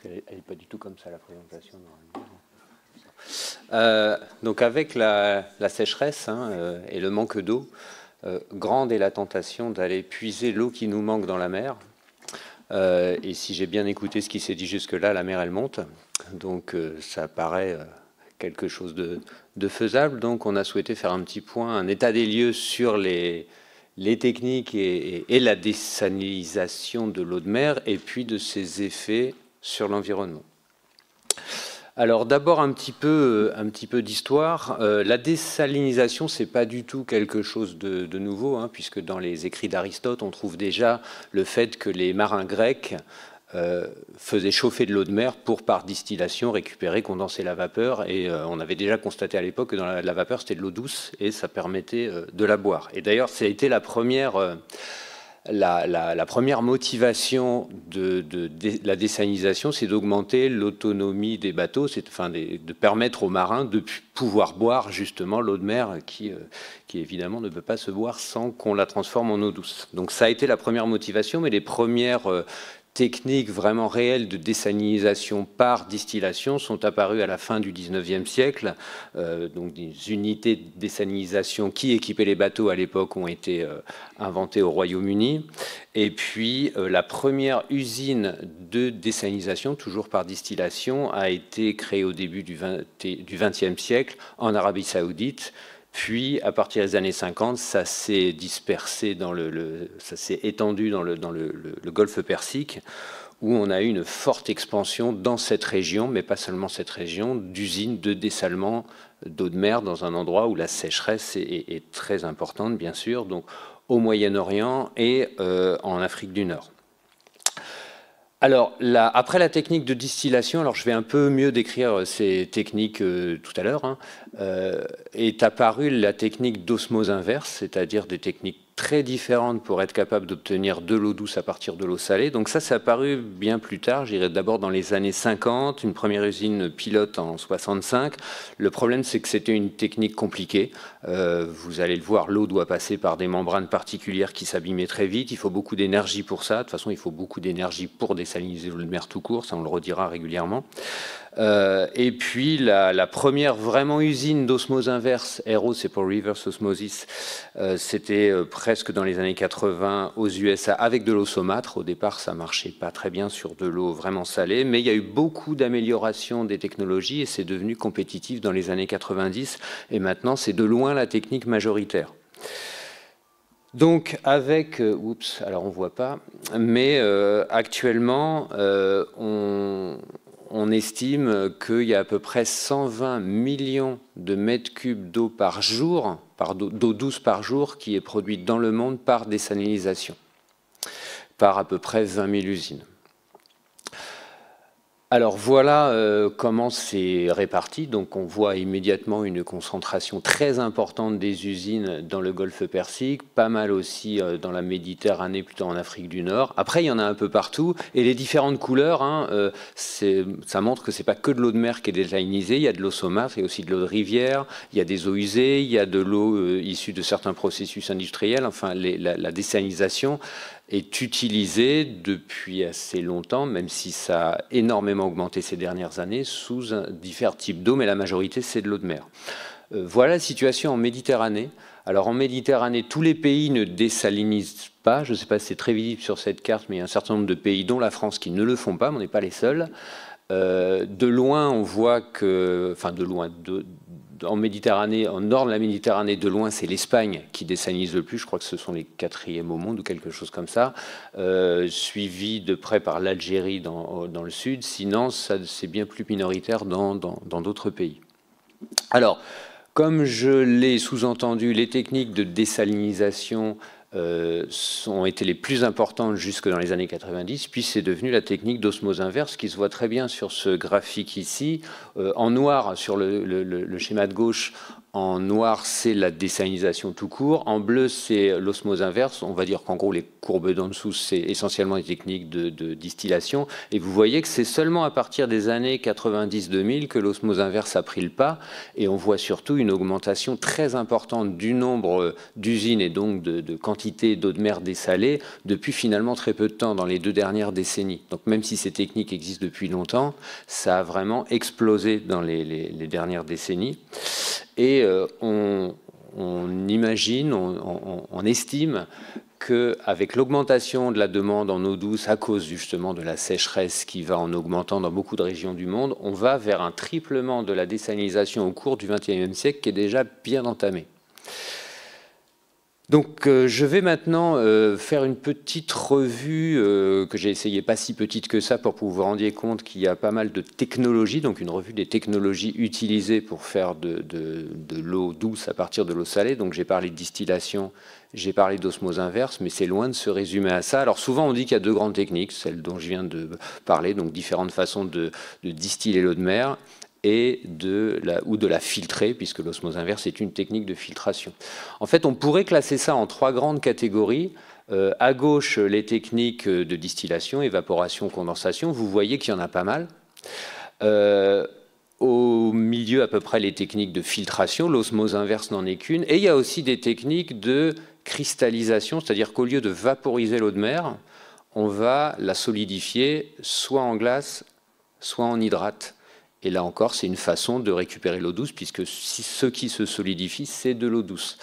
parce qu'elle n'est pas du tout comme ça la présentation euh, donc avec la, sécheresse hein, euh, et le manque d'eau, euh, grande est la tentation d'aller puiser l'eau qui nous manque dans la mer. et si j'ai bien écouté ce qui s'est dit jusque-là, la mer elle monte. Donc ça paraît quelque chose de, faisable. Donc on a souhaité faire un petit point, un état des lieux sur les, techniques et, la désanilisation de l'eau de mer et puis de ses effets sur l'environnement. Alors d'abord un petit peu, euh, un petit peu d'histoire. Euh, la désalinisation, c'est pas du tout quelque chose de, nouveau, hein, puisque dans les écrits d'Aristote, on trouve déjà le fait que les marins grecs euh, faisaient chauffer de l'eau de mer pour, par distillation, récupérer, condenser la vapeur. Et on avait déjà constaté à l'époque que dans la, la vapeur, c'était de l'eau douce et ça permettait de la boire. Et d'ailleurs, ça a été la première la, première motivation de, la dessanisation, c'est d'augmenter l'autonomie des bateaux, c'est enfin, de, de, permettre aux marins de pouvoir boire justement l'eau de mer qui, euh, qui évidemment ne peut pas se boire sans qu'on la transforme en eau douce. Donc ça a été la première motivation, mais les premières, euh, techniques vraiment réelles de désalinisation par distillation sont apparues à la fin du 19e siècle. Euh, donc des unités de désalinisation qui équipaient les bateaux à l'époque ont été euh, inventées au Royaume-Uni. Et puis euh, la première usine de désalinisation, toujours par distillation, a été créée au début du, du 20e siècle en Arabie saoudite puis, à partir des années 50, ça s'est dispersé, ça s'est étendu dans, le, golfe Persique, où on a eu une forte expansion dans cette région, mais pas seulement cette région, d'usines de dessalement d'eau de mer dans un endroit où la sécheresse est, très importante, bien sûr, donc au Moyen-Orient et euh, en Afrique du Nord alors, après la technique de distillation, alors je vais un peu mieux décrire euh, ces techniques euh, tout à l'heure, hein. euh, est apparue la technique d'osmose inverse, c'est-à-dire des techniques très différentes pour être capable d'obtenir de l'eau douce à partir de l'eau salée. Donc ça, c'est apparu bien plus tard, j'irai d'abord dans les années 50, une première usine pilote en 65. Le problème, c'est que c'était une technique compliquée. Euh, vous allez le voir, l'eau doit passer par des membranes particulières qui s'abîmaient très vite. Il faut beaucoup d'énergie pour ça. De toute façon, il faut beaucoup d'énergie pour désaliniser l'eau de mer tout court, ça on le redira régulièrement. Euh, et puis la, première vraiment usine d'osmose inverse, RO c'est pour reverse osmosis, euh, c'était euh, presque dans les années 80 aux USA avec de l'eau saumâtre. Au départ ça marchait pas très bien sur de l'eau vraiment salée, mais il y a eu beaucoup d'améliorations des technologies et c'est devenu compétitif dans les années 90 et maintenant c'est de loin la technique majoritaire. Donc avec, oups, alors on voit pas, mais actuellement, on, on estime qu'il y a à peu près 120 millions de mètres cubes d'eau par jour, d'eau douce par jour, qui est produite dans le monde par désalinisation, par à peu près 20 000 usines. Alors voilà euh, comment c'est réparti. Donc on voit immédiatement une concentration très importante des usines dans le Golfe Persique, pas mal aussi euh, dans la Méditerranée, plutôt en Afrique du Nord. Après, il y en a un peu partout. Et les différentes couleurs, hein, euh, ça montre que c'est pas que de l'eau de mer qui est désalinisée. Il y a de l'eau saumâtre, il y a aussi de l'eau de rivière, il y a des eaux usées, il y a de l'eau issue de certains processus industriels, enfin la, la désalinisation est utilisé depuis assez longtemps, même si ça a énormément augmenté ces dernières années, sous différents types d'eau, mais la majorité c'est de l'eau de mer. Euh, voilà la situation en Méditerranée. Alors en Méditerranée, tous les pays ne désalinisent pas. Je ne sais pas si c'est très visible sur cette carte, mais il y a un certain nombre de pays, dont la France, qui ne le font pas, mais on n'est pas les seuls. Euh, de loin, on voit que, enfin de loin, de, en Méditerranée, en nord de la Méditerranée, de loin, c'est l'Espagne qui dessalinise le plus. Je crois que ce sont les quatrièmes au monde ou quelque chose comme ça, euh, suivi de près par l'Algérie dans, dans, le sud. Sinon, c'est bien plus minoritaire dans d'autres pays. Alors, comme je l'ai sous-entendu, les techniques de désalinisation euh, ont été les plus importantes jusque dans les années 90, puis c'est devenu la technique d'osmose inverse qui se voit très bien sur ce graphique ici. Euh, en noir, sur le, schéma de gauche, en noir, c'est la dessalinisation tout court. En bleu, c'est l'osmose inverse. On va dire qu'en gros, les courbes d'en dessous, c'est essentiellement des techniques de, distillation. Et vous voyez que c'est seulement à partir des années 90-2000 que l'osmose inverse a pris le pas. Et on voit surtout une augmentation très importante du nombre euh, d'usines et donc de, de quantité d'eau de mer dessalée depuis finalement très peu de temps, dans les deux dernières décennies. Donc même si ces techniques existent depuis longtemps, ça a vraiment explosé dans les, les dernières décennies. Et euh, on, imagine, on, estime que estime qu'avec l'augmentation de la demande en eau douce, à cause justement de la sécheresse qui va en augmentant dans beaucoup de régions du monde, on va vers un triplement de la désalinisation au cours du XXIe siècle qui est déjà bien entamé. Donc euh, je vais maintenant euh, faire une petite revue euh, que j'ai essayé pas si petite que ça pour que vous vous rendiez compte qu'il y a pas mal de technologies, donc une revue des technologies utilisées pour faire de, l'eau douce à partir de l'eau salée. Donc j'ai parlé de distillation, j'ai parlé d'osmose inverse, mais c'est loin de se résumer à ça. Alors souvent on dit qu'il y a deux grandes techniques, celle dont je viens de parler, donc différentes façons de distiller l'eau de mer de la, ou de la filtrer, puisque l'osmose inverse est une technique de filtration. En fait, on pourrait classer ça en trois grandes catégories. Euh, à gauche, les techniques de distillation, évaporation, condensation, vous voyez qu'il y en a pas mal. Euh, au milieu, à peu près, les techniques de filtration, l'osmose inverse n'en est qu'une. Et il y a aussi des techniques de cristallisation, c'est-à-dire qu'au lieu de vaporiser l'eau de mer, on va la solidifier soit en glace, soit en hydrate. Et là encore, c'est une façon de récupérer l'eau douce, puisque ce qui se solidifie, c'est de l'eau douce.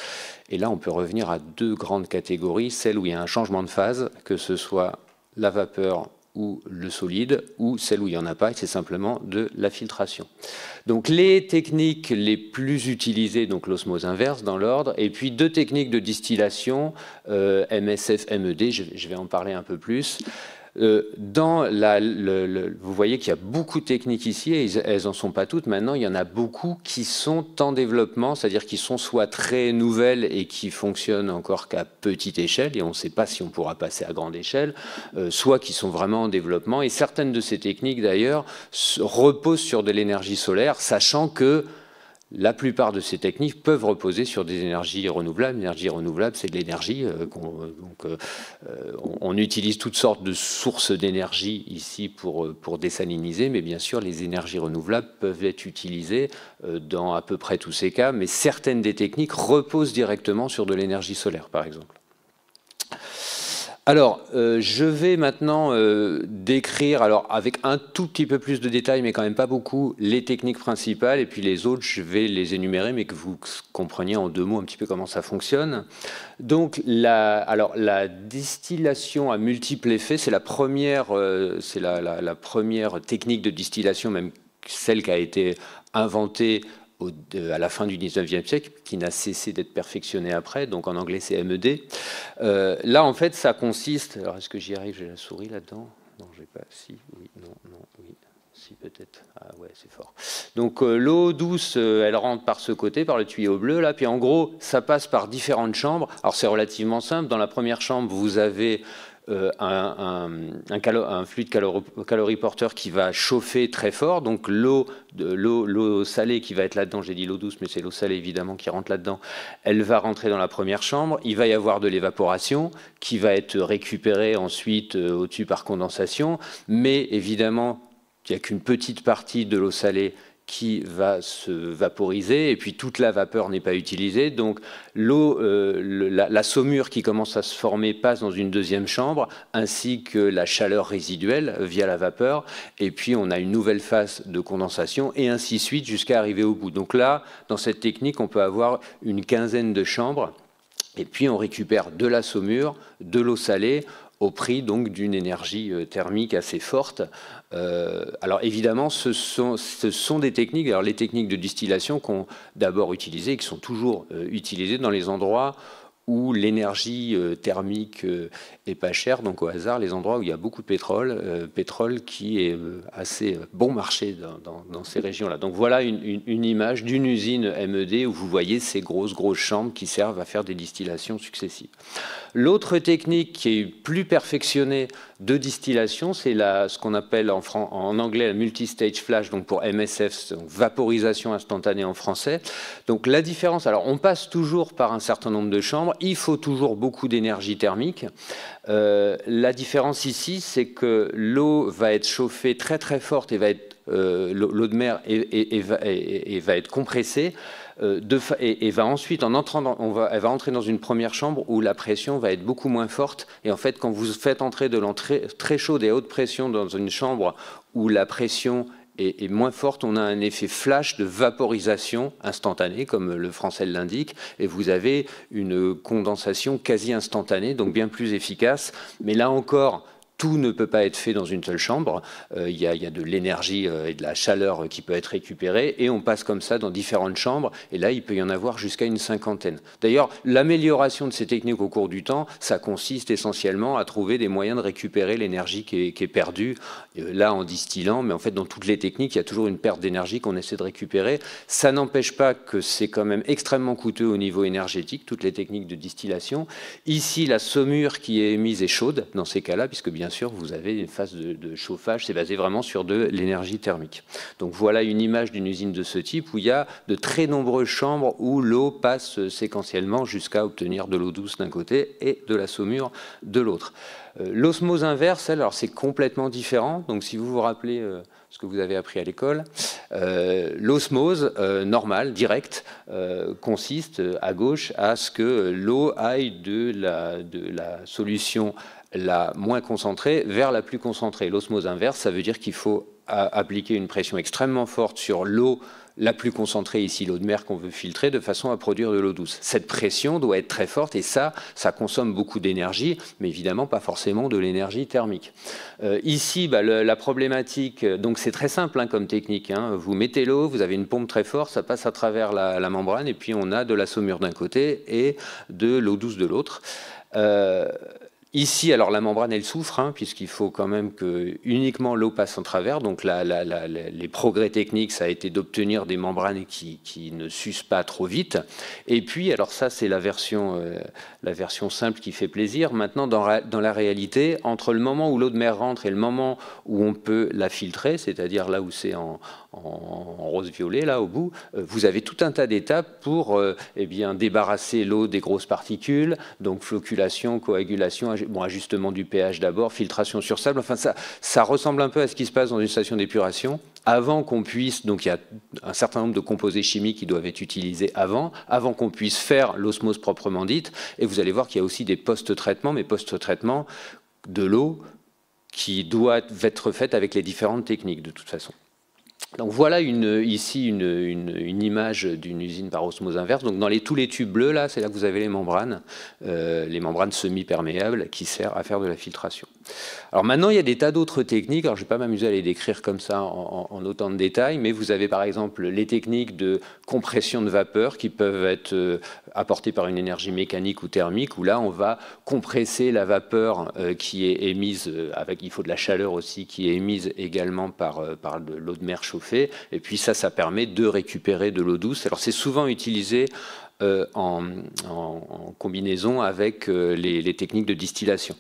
Et là, on peut revenir à deux grandes catégories, celle où il y a un changement de phase, que ce soit la vapeur ou le solide, ou celle où il n'y en a pas, c'est simplement de la filtration. Donc les techniques les plus utilisées, donc l'osmose inverse dans l'ordre, et puis deux techniques de distillation, euh, MSF, MED, je vais en parler un peu plus. Euh, dans la, vous voyez qu'il y a beaucoup de techniques ici, et elles n'en sont pas toutes. Maintenant, il y en a beaucoup qui sont en développement, c'est-à-dire qui sont soit très nouvelles et qui fonctionnent encore qu'à petite échelle, et on ne sait pas si on pourra passer à grande échelle, euh, soit qui sont vraiment en développement. Et certaines de ces techniques, d'ailleurs, reposent sur de l'énergie solaire, sachant que la plupart de ces techniques peuvent reposer sur des énergies renouvelables. L'énergie renouvelable, c'est de l'énergie. Euh, euh, euh, on, utilise toutes sortes de sources d'énergie ici pour, pour désaliniser, mais bien sûr, les énergies renouvelables peuvent être utilisées dans à peu près tous ces cas, mais certaines des techniques reposent directement sur de l'énergie solaire, par exemple. Alors, euh, je vais maintenant euh, décrire, alors avec un tout petit peu plus de détails, mais quand même pas beaucoup, les techniques principales, et puis les autres, je vais les énumérer, mais que vous compreniez en deux mots un petit peu comment ça fonctionne. Donc, la, distillation à multiples effets, c'est la première, euh, c'est la première technique de distillation, même celle qui a été inventée euh, à la fin du 19e siècle, qui n'a cessé d'être perfectionné après, donc en anglais c'est MED. Euh, là, en fait, ça consiste. Alors, est-ce que j'y arrive J'ai la souris là-dedans Non, j'ai pas. Si, oui, non, non, oui. Si, peut-être. Ah ouais, c'est fort. Donc euh, l'eau douce, elle rentre par ce côté, par le tuyau bleu, là. Puis en gros, ça passe par différentes chambres. Alors c'est relativement simple. Dans la première chambre, vous avez euh, un, fluide caloriporteur qui va chauffer très fort. Donc l'eau salée qui va être là-dedans, j'ai dit l'eau douce, mais c'est l'eau salée évidemment qui rentre là-dedans, elle va rentrer dans la première chambre. Il va y avoir de l'évaporation qui va être récupérée ensuite euh, au-dessus par condensation. Mais évidemment, il n'y a qu'une petite partie de l'eau salée qui va se vaporiser, et puis toute la vapeur n'est pas utilisée. Donc l'eau, euh, la, la, saumure qui commence à se former passe dans une deuxième chambre, ainsi que la chaleur résiduelle via la vapeur, et puis on a une nouvelle phase de condensation, et ainsi de suite jusqu'à arriver au bout. Donc là, dans cette technique, on peut avoir une quinzaine de chambres. Et puis on récupère de la saumure, de l'eau salée, au prix donc d'une énergie euh, thermique assez forte. Euh, alors évidemment, ce sont, ce sont, des techniques, alors les techniques de distillation qu'on d'abord utilisées, qui sont toujours euh, utilisées dans les endroits où l'énergie euh, thermique euh, est pas chère, donc au hasard, les endroits où il y a beaucoup de pétrole, euh, pétrole qui est assez bon marché dans, ces régions-là. Donc voilà une, une image d'une usine MED où vous voyez ces grosses, grosses chambres qui servent à faire des distillations successives. L'autre technique qui est plus perfectionnée de distillation, c'est ce qu'on appelle en, anglais la multistage flash, donc pour MSF, vaporisation instantanée en français. Donc la différence, alors on passe toujours par un certain nombre de chambres, il faut toujours beaucoup d'énergie thermique. Euh, la différence ici, c'est que l'eau va être chauffée très très forte et va être euh, l'eau de mer et va être compressée euh, et, va ensuite, elle va entrer dans une première chambre où la pression va être beaucoup moins forte. Et en fait, quand vous faites entrer de l'entrée très chaude et haute pression dans une chambre où la pression est, moins forte, on a un effet flash de vaporisation instantanée, comme le français l'indique, et vous avez une condensation quasi instantanée, donc bien plus efficace. Mais là encore, tout ne peut pas être fait dans une seule chambre. Euh, il y, a, de l'énergie euh, et de la chaleur euh, qui peut être récupérée et on passe comme ça dans différentes chambres. Et là, il peut y en avoir jusqu'à une cinquantaine. D'ailleurs, l'amélioration de ces techniques au cours du temps, ça consiste essentiellement à trouver des moyens de récupérer l'énergie qui, qui est, perdue, là en distillant, mais en fait dans toutes les techniques, il y a toujours une perte d'énergie qu'on essaie de récupérer. Ça n'empêche pas que c'est quand même extrêmement coûteux au niveau énergétique, toutes les techniques de distillation. Ici, la saumure qui est émise est chaude dans ces cas-là, puisque bien sûr, vous avez une phase de, chauffage. C'est basé vraiment sur de l'énergie thermique. Donc voilà une image d'une usine de ce type où il y a de très nombreuses chambres où l'eau passe séquentiellement jusqu'à obtenir de l'eau douce d'un côté et de la saumure de l'autre. Euh, l'osmose inverse, alors c'est complètement différent. Donc si vous vous rappelez euh, ce que vous avez appris à l'école, euh, l'osmose normale, directe, consiste à gauche à ce que l'eau aille de la, de la solution la moins concentrée vers la plus concentrée. L'osmose inverse, ça veut dire qu'il faut appliquer une pression extrêmement forte sur l'eau la plus concentrée, ici l'eau de mer qu'on veut filtrer, de façon à produire de l'eau douce. Cette pression doit être très forte et ça, ça consomme beaucoup d'énergie, mais évidemment pas forcément de l'énergie thermique. Euh, ici, bah, la problématique, euh, donc c'est très simple hein, comme technique. Hein. Vous mettez l'eau, vous avez une pompe très forte, ça passe à travers la, membrane et puis on a de la saumure d'un côté et de l'eau douce de l'autre. Euh, Ici, alors la membrane, elle souffre, hein, puisqu'il faut quand même que uniquement l'eau passe en travers. Donc les progrès techniques, ça a été d'obtenir des membranes qui, ne sucent pas trop vite. Et puis, alors ça, c'est la version, euh, la version simple qui fait plaisir. Maintenant, dans, la, réalité, entre le moment où l'eau de mer rentre et le moment où on peut la filtrer, c'est-à-dire là où c'est en, rose-violet, là au bout, euh, vous avez tout un tas d'étapes pour euh, eh bien, débarrasser l'eau des grosses particules, donc floculation, coagulation, ajustement du pH d'abord, filtration sur sable, enfin ça ressemble un peu à ce qui se passe dans une station d'épuration avant qu'on puisse, donc il y a un certain nombre de composés chimiques qui doivent être utilisés avant, avant qu'on puisse faire l'osmose proprement dite, et vous allez voir qu'il y a aussi des post-traitements, mais post-traitements de l'eau qui doit être faite avec les différentes techniques de toute façon. Donc voilà une, ici une, image d'une usine par osmose inverse. Donc dans les, tous les tubes bleus, là, c'est là que vous avez les membranes, euh, les membranes semi-perméables qui servent à faire de la filtration. Alors maintenant, il y a des tas d'autres techniques. Alors je ne vais pas m'amuser à les décrire comme ça en, autant de détails, mais vous avez par exemple les techniques de compression de vapeur qui peuvent être euh, apportées par une énergie mécanique ou thermique, où là on va compresser la vapeur euh, qui est émise euh, avec, il faut de la chaleur aussi qui est émise également par, l'eau de mer chauffée. Et puis ça, ça permet de récupérer de l'eau douce. Alors c'est souvent utilisé en, combinaison avec les, techniques de distillation.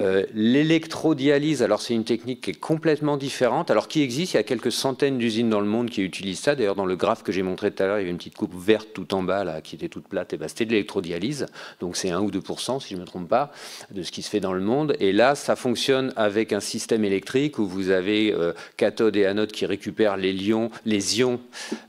Euh, l'électrodialyse, alors c'est une technique qui est complètement différente, alors qui existe, il y a quelques centaines d'usines dans le monde qui utilisent ça. D'ailleurs, dans le graphe que j'ai montré tout à l'heure, il y avait une petite coupe verte tout en bas, là, qui était toute plate, et eh bien c'était de l'électrodialyse, donc c'est 1 ou 2 si je ne me trompe pas, de ce qui se fait dans le monde. Et là, ça fonctionne avec un système électrique où vous avez euh, cathode et anode qui récupèrent les, les ions,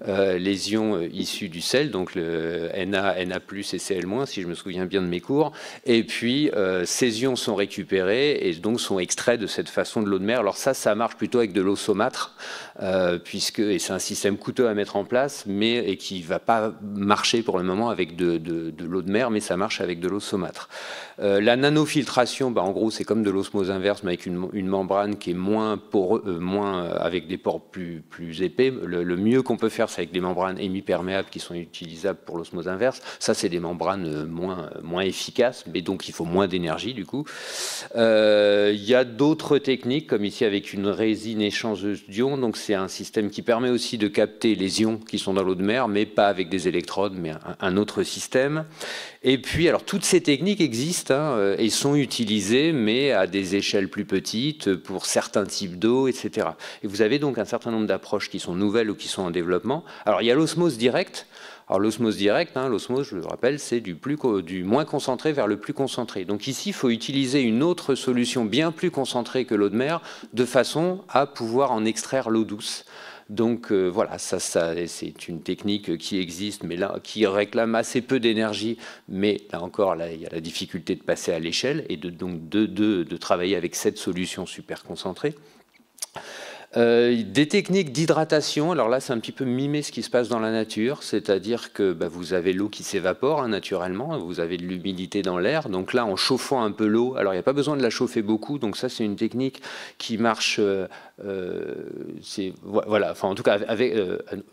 euh, les ions issus du sel, donc le Na, Na+, et Cl-, si je me souviens bien de mes cours. Et puis, ces ions sont récupérés et donc sont extraits de cette façon de l'eau de mer. Alors ça, ça marche plutôt avec de l'eau saumâtre, euh, puisque c'est un système coûteux à mettre en place, mais et qui va pas marcher pour le moment avec de, de, l'eau de mer, mais ça marche avec de l'eau saumâtre. Euh, la nanofiltration, bah, en gros, c'est comme de l'osmose inverse, mais avec une, membrane qui est moins poreuse euh, moins euh, avec des pores plus, plus épais. Le, mieux qu'on peut faire, c'est avec des membranes hémiperméables qui sont utilisables pour l'osmose inverse. Ça, c'est des membranes moins, moins efficaces, mais donc il faut moins d'énergie du coup. Euh, il y a d'autres techniques, comme ici avec une résine échangeuse d'ions. Donc c'est un système qui permet aussi de capter les ions qui sont dans l'eau de mer, mais pas avec des électrodes, mais un, autre système. Et puis, alors toutes ces techniques existent hein, euh, et sont utilisées, mais à des échelles plus petites euh, pour certains types d'eau, etc. Et vous avez donc un certain nombre d'approches qui sont nouvelles ou qui sont en développement. Alors il y a l'osmose directe alors l'osmose directe, hein, l'osmose, je le rappelle, c'est du, moins concentré vers le plus concentré. Donc ici, il faut utiliser une autre solution bien plus concentrée que l'eau de mer, de façon à pouvoir en extraire l'eau douce. Donc euh, voilà, ça, c'est une technique qui existe, mais là, qui réclame assez peu d'énergie. Mais là encore, il y a la difficulté de passer à l'échelle et donc de travailler avec cette solution super concentrée. Euh, des techniques d'hydratation, alors là c'est un petit peu mimé ce qui se passe dans la nature, c'est-à-dire que bah, vous avez l'eau qui s'évapore hein, naturellement, vous avez de l'humidité dans l'air, donc là en chauffant un peu l'eau, alors il n'y a pas besoin de la chauffer beaucoup, donc ça c'est une technique qui marche, euh, euh, voilà, enfin en tout cas avec,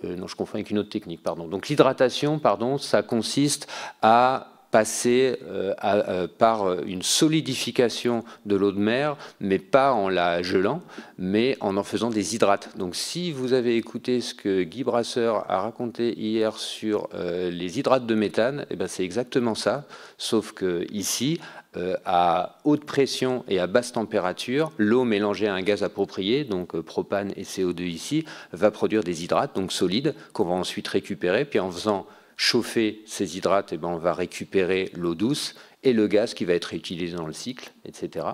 non je confonds avec une autre technique, pardon. Donc l'hydratation, pardon, ça consiste à passer euh, euh, par euh, une solidification de l'eau de mer, mais pas en la gelant, mais en en faisant des hydrates. Donc si vous avez écouté ce que Guy Brasseur a raconté hier sur les hydrates de méthane, eh ben, c'est exactement ça, sauf que ici, à haute pression et à basse température, l'eau mélangée à un gaz approprié, donc propane et CO2 ici, va produire des hydrates, donc solides, qu'on va ensuite récupérer, puis en faisant chauffer ces hydrates, et eh ben, on va récupérer l'eau douce et le gaz qui va être utilisé dans le cycle, etc.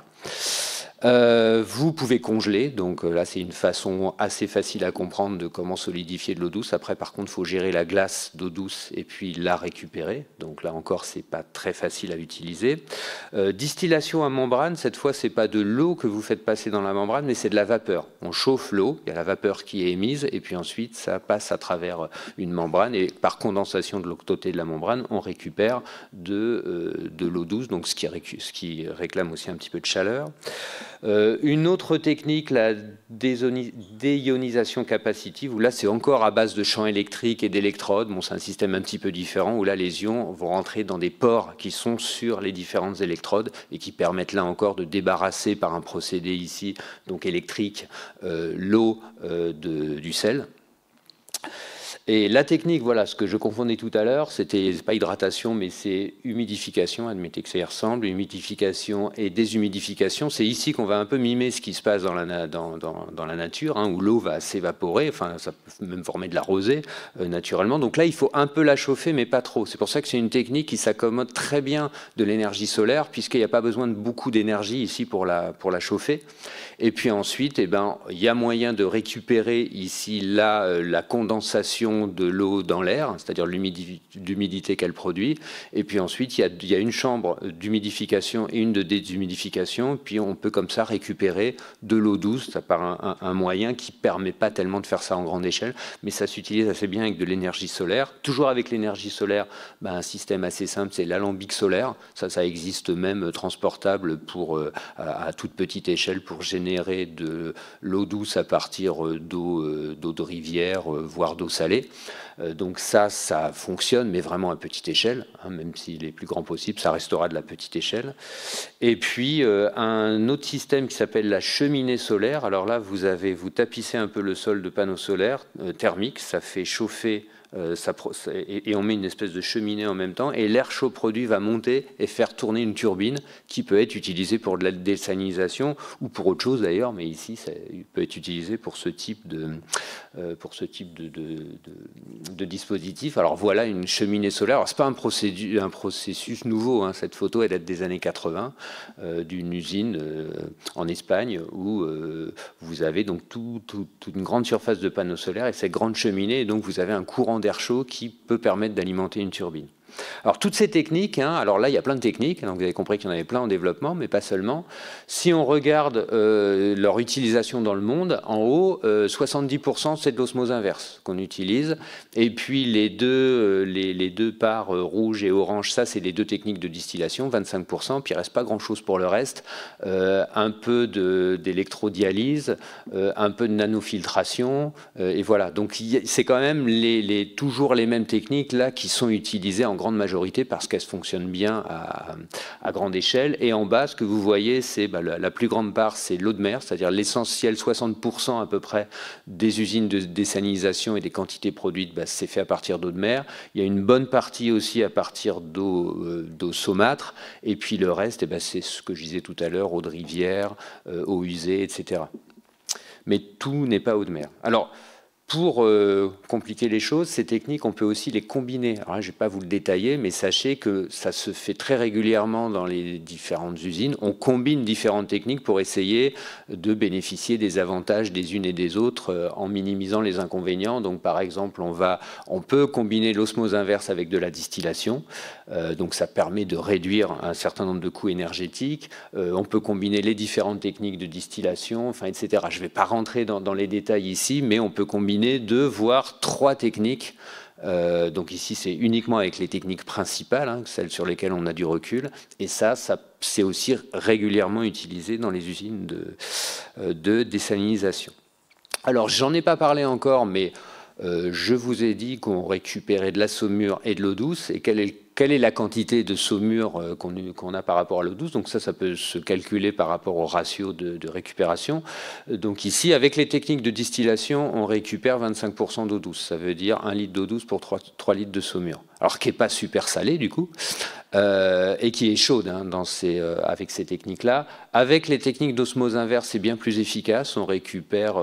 Euh, vous pouvez congeler, donc euh, là c'est une façon assez facile à comprendre de comment solidifier de l'eau douce. Après par contre il faut gérer la glace d'eau douce et puis la récupérer. Donc là encore c'est pas très facile à utiliser. Euh, distillation à membrane, cette fois c'est pas de l'eau que vous faites passer dans la membrane mais c'est de la vapeur. On chauffe l'eau, il y a la vapeur qui est émise et puis ensuite ça passe à travers une membrane et par condensation de l'octoté de la membrane on récupère de, l'eau douce, donc ce qui, ce qui réclame aussi un petit peu de chaleur. Euh, une autre technique, la déionisation capacitive, où là c'est encore à base de champs électriques et d'électrodes. Bon, c'est un système un petit peu différent, où là les ions vont rentrer dans des pores qui sont sur les différentes électrodes et qui permettent là encore de débarrasser par un procédé ici, donc électrique, euh, l'eau euh, du sel. Et la technique, voilà, ce que je confondais tout à l'heure, c'était pas hydratation, mais c'est humidification, admettez que ça y ressemble, humidification et déshumidification. C'est ici qu'on va un peu mimer ce qui se passe dans la, dans, la nature, hein, où l'eau va s'évaporer, enfin, ça peut même former de la rosée euh, naturellement. Donc là, il faut un peu la chauffer, mais pas trop. C'est pour ça que c'est une technique qui s'accommode très bien de l'énergie solaire, puisqu'il n'y a pas besoin de beaucoup d'énergie ici pour la, pour la chauffer. Et puis ensuite, eh ben, il y a moyen de récupérer ici là euh, la condensation de l'eau dans l'air, hein, c'est-à-dire l'humidité qu'elle produit. Et puis ensuite, il y a, une chambre d'humidification et une de déshumidification. Puis on peut comme ça récupérer de l'eau douce ça par un, moyen qui permet pas tellement de faire ça en grande échelle, mais ça s'utilise assez bien avec de l'énergie solaire. Toujours avec l'énergie solaire, ben, un système assez simple, c'est l'alambic solaire. Ça, ça existe même euh, transportable pour, euh, à, à toute petite échelle pour générer générer de l'eau douce à partir euh, euh, d'eau de rivière, euh, voire d'eau salée. Donc ça, ça fonctionne, mais vraiment à petite échelle, hein, même s'il est plus grand possible, ça restera de la petite échelle. Et puis un autre système qui s'appelle la cheminée solaire. Alors là, vous avez, vous tapissez un peu le sol de panneaux solaires thermiques, ça fait chauffer euh, et, on met une espèce de cheminée en même temps, et l'air chaud produit va monter et faire tourner une turbine qui peut être utilisée pour de la désanisation ou pour autre chose d'ailleurs, mais ici, ça peut être utilisé pour ce type de, euh, pour ce type de, de, dispositif. Alors voilà une cheminée solaire. Ce n'est pas un, un, processus nouveau. Hein, cette photo, elle date des années 80 euh, d'une usine en Espagne où vous avez donc toute une grande surface de panneaux solaires et cette grande cheminée. Et donc vous avez un courant d'air chaud qui peut permettre d'alimenter une turbine. Alors toutes ces techniques, hein, alors là il y a plein de techniques, hein, donc vous avez compris qu'il y en avait plein en développement, mais pas seulement. Si on regarde euh, leur utilisation dans le monde, en haut, 70% euh, c'est de l'osmose inverse qu'on utilise, et puis les deux, euh, les, deux parts rouge et orange, ça c'est les deux techniques de distillation, 25%, puis il reste pas grand-chose pour le reste, un peu d'électrodialyse, un peu de nanofiltration, et voilà. Donc c'est quand même les, les, toujours les mêmes techniques là qui sont utilisées en grande majorité parce qu'elles fonctionnent bien à, grande échelle. Et en bas, ce que vous voyez, c'est bah, la, plus grande part, c'est l'eau de mer, c'est-à-dire l'essentiel, 60% à peu près des usines de désalinisation et des quantités produites, bah, c'est fait à partir d'eau de mer. Il y a une bonne partie aussi à partir d'eau euh, d'eau saumâtre. Et puis le reste, bah, c'est ce que je disais tout à l'heure, eau de rivière, euh, eau usée, etc. Mais tout n'est pas eau de mer. Alors, pour euh, compliquer les choses, ces techniques, on peut aussi les combiner. Alors je ne vais pas vous le détailler, mais sachez que ça se fait très régulièrement dans les différentes usines. On combine différentes techniques pour essayer de bénéficier des avantages des unes et des autres euh, en minimisant les inconvénients. Donc, par exemple, on, va, on peut combiner l'osmose inverse avec de la distillation. Euh, donc, ça permet de réduire un certain nombre de coûts énergétiques. on peut combiner les différentes techniques de distillation, enfin, etc. Je ne vais pas rentrer dans les détails ici, mais on peut combiner de voir trois techniques. Euh, donc ici, c'est uniquement avec les techniques principales, hein, celles sur lesquelles on a du recul. Et ça, ça c'est aussi régulièrement utilisé dans les usines de, euh, de désalinisation. Alors, j'en ai pas parlé encore, mais euh, je vous ai dit qu'on récupérait de la saumure et de l'eau douce. Et quel est quelle est la quantité de saumure euh, qu'on a par rapport à l'eau douce. Donc ça, ça peut se calculer par rapport au ratio de, récupération. Euh, donc ici, avec les techniques de distillation, on récupère 25% d'eau douce. Ça veut dire 1 litre d'eau douce pour 3, 3 litres de saumure alors qui n'est pas super salée du coup, euh, et qui est chaude hein, dans euh, avec ces techniques-là. Avec les techniques d'osmose inverse, c'est bien plus efficace. On récupère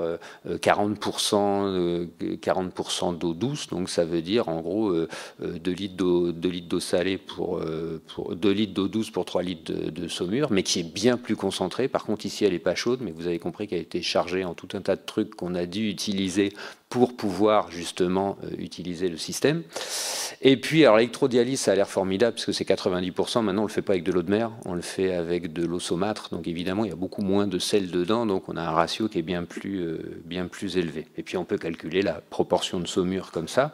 40%, euh, 40 d'eau douce, donc ça veut dire en gros 2 litres d'eau salée pour, 2 litres d'eau douce pour 3 litres de, de, saumure, mais qui est bien plus concentrée. Par contre, ici, elle n'est pas chaude, mais vous avez compris qu'elle a été chargée en tout un tas de trucs qu'on a dû utiliser pour pouvoir justement euh, utiliser le système. Et puis, alors l'électrodialyse, ça a l'air formidable parce que c'est 90%. Maintenant, on ne le fait pas avec de l'eau de mer, on le fait avec de l'eau saumâtre. Donc évidemment, il y a beaucoup moins de sel dedans, donc on a un ratio qui est bien plus, euh, bien plus élevé. Et puis, on peut calculer la proportion de saumure comme ça.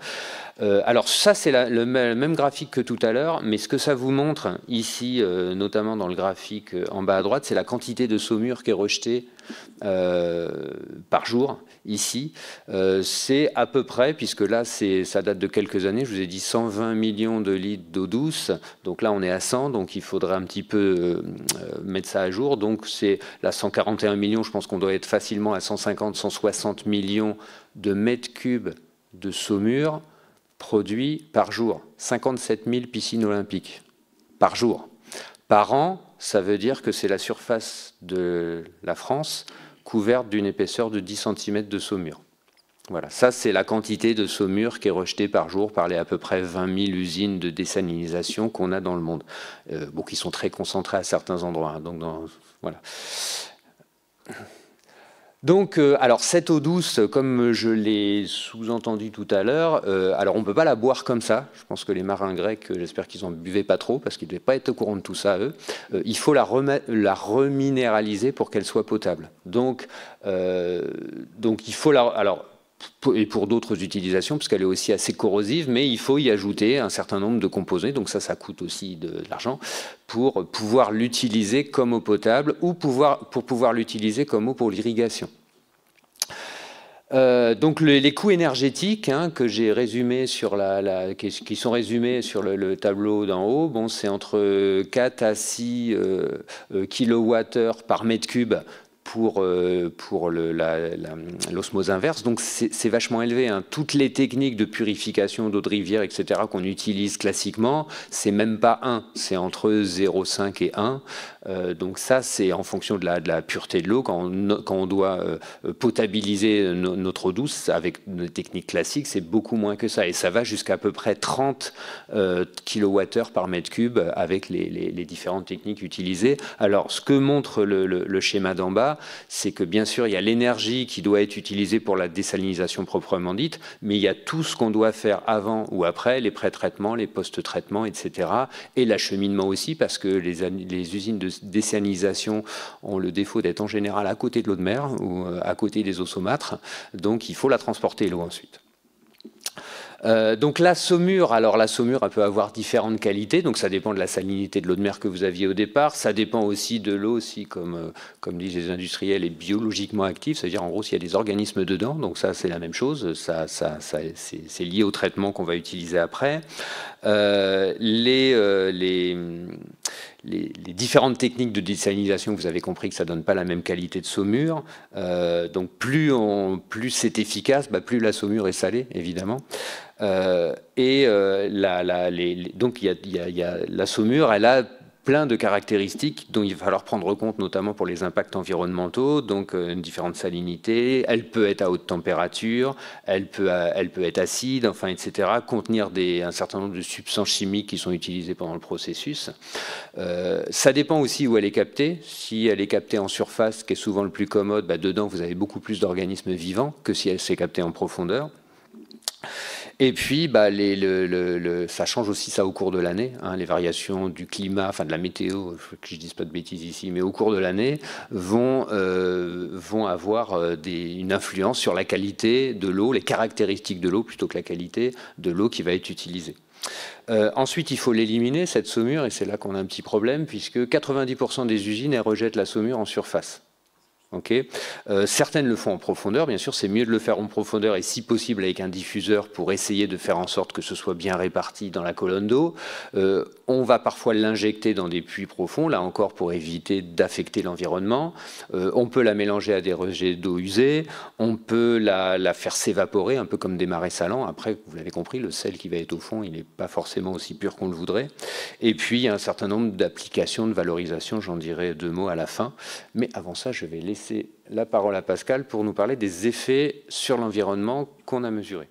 Euh, alors ça, c'est le, même graphique que tout à l'heure, mais ce que ça vous montre ici, notamment dans le graphique en bas à droite, c'est la quantité de saumure qui est rejetée par jour ici, euh, c'est à peu près, puisque là ça date de quelques années, je vous ai dit 120 millions de litres d'eau douce, donc là on est à 100, donc il faudrait un petit peu euh, euh, mettre ça à jour, donc c'est la 141 millions, je pense qu'on doit être facilement à 150, 160 millions de mètres cubes de saumure produits par jour, 57 000 piscines olympiques par jour. Par an, ça veut dire que c'est la surface de la France couverte d'une épaisseur de 10 cm de saumure. Voilà, ça c'est la quantité de saumure qui est rejetée par jour par les à peu près 20 000 usines de désalinisation qu'on a dans le monde, euh, bon, qui sont très concentrées à certains endroits. Hein, donc voilà. Donc, euh, alors cette eau douce, comme je l'ai sous-entendu tout à l'heure, euh, alors on ne peut pas la boire comme ça. Je pense que les marins grecs, euh, j'espère qu'ils n'en buvaient pas trop, parce qu'ils ne devaient pas être au courant de tout ça, eux. il faut la, la reminéraliser pour qu'elle soit potable. Donc, donc il faut la... Alors, et pour d'autres utilisations, puisqu'elle est aussi assez corrosive, mais il faut y ajouter un certain nombre de composés, donc ça, ça coûte aussi de, l'argent, pour pouvoir l'utiliser comme eau potable ou pour pouvoir l'utiliser comme eau pour l'irrigation. Euh, donc les, coûts énergétiques hein, que j'ai sur la, qui, sont résumés sur le, tableau d'en haut, c'est entre 4 à 6 euh, euh, kWh par mètre cube pour, euh, pour l'osmose inverse. Donc c'est vachement élevé. Hein. Toutes les techniques de purification d'eau de rivière, etc., qu'on utilise classiquement, c'est même pas 1, c'est entre 0,5 et 1. Euh, donc ça, c'est en fonction de la, de la pureté de l'eau. Quand, on, doit euh, potabiliser notre eau douce avec nos techniques classiques, c'est beaucoup moins que ça. Et ça va jusqu'à à peu près 30 euh, kWh par mètre cube avec les, différentes techniques utilisées. Alors, ce que montre le, schéma d'en bas, c'est que bien sûr, il y a l'énergie qui doit être utilisée pour la désalinisation proprement dite, mais il y a tout ce qu'on doit faire avant ou après, les pré-traitements, les post-traitements, etc. Et l'acheminement aussi, parce que les, les usines de décianisation ont le défaut d'être en général à côté de l'eau de mer ou euh, à côté des eaux saumâtres. Donc il faut la transporter l'eau ensuite. Euh, donc la saumure, alors la saumure, elle peut avoir différentes qualités. Donc ça dépend de la salinité de l'eau de mer que vous aviez au départ. Ça dépend aussi de l'eau, si comme, euh, comme disent les industriels, est biologiquement active. C'est-à-dire en gros s'il y a des organismes dedans. Donc ça c'est la même chose. Ça, ça, c'est lié au traitement qu'on va utiliser après. les, les les, différentes techniques de désalinisation, vous avez compris que ça ne donne pas la même qualité de saumure. Euh, donc plus, plus c'est efficace, bah, plus la saumure est salée, évidemment. et donc la saumure, elle a plein de caractéristiques dont il va falloir prendre compte, notamment pour les impacts environnementaux, donc euh, une différente salinité, elle peut être à haute température, elle peut, euh, elle peut être acide, enfin, etc., contenir des, un certain nombre de substances chimiques qui sont utilisées pendant le processus. Euh, ça dépend aussi où elle est captée. Si elle est captée en surface, qui est souvent le plus commode, bah, dedans, vous avez beaucoup plus d'organismes vivants que si elle s'est captée en profondeur. Et puis, bah, ça change aussi ça au cours de l'année, hein, les variations du climat, enfin de la météo, que je dise pas de bêtises ici, mais au cours de l'année, vont, euh, avoir euh, une influence sur la qualité de l'eau, les caractéristiques de l'eau plutôt que la qualité de l'eau qui va être utilisée. Euh, ensuite, il faut l'éliminer, cette saumure, et c'est là qu'on a un petit problème, puisque 90% des usines, elles rejettent la saumure en surface. Euh, certaines le font en profondeur, bien sûr, c'est mieux de le faire en profondeur et si possible avec un diffuseur pour essayer de faire en sorte que ce soit bien réparti dans la colonne d'eau. Euh, on va parfois l'injecter dans des puits profonds, là encore pour éviter d'affecter l'environnement. Euh, on peut la mélanger à des rejets d'eau usée, on peut la, faire s'évaporer, un peu comme des marais salants. Après, vous l'avez compris, le sel qui va être au fond, il n'est pas forcément aussi pur qu'on le voudrait. Et puis, il y a un certain nombre d'applications de valorisation, j'en dirai deux mots à la fin. Mais avant ça, je vais laisser c'est la parole à Pascal pour nous parler des effets sur l'environnement qu'on a mesurés.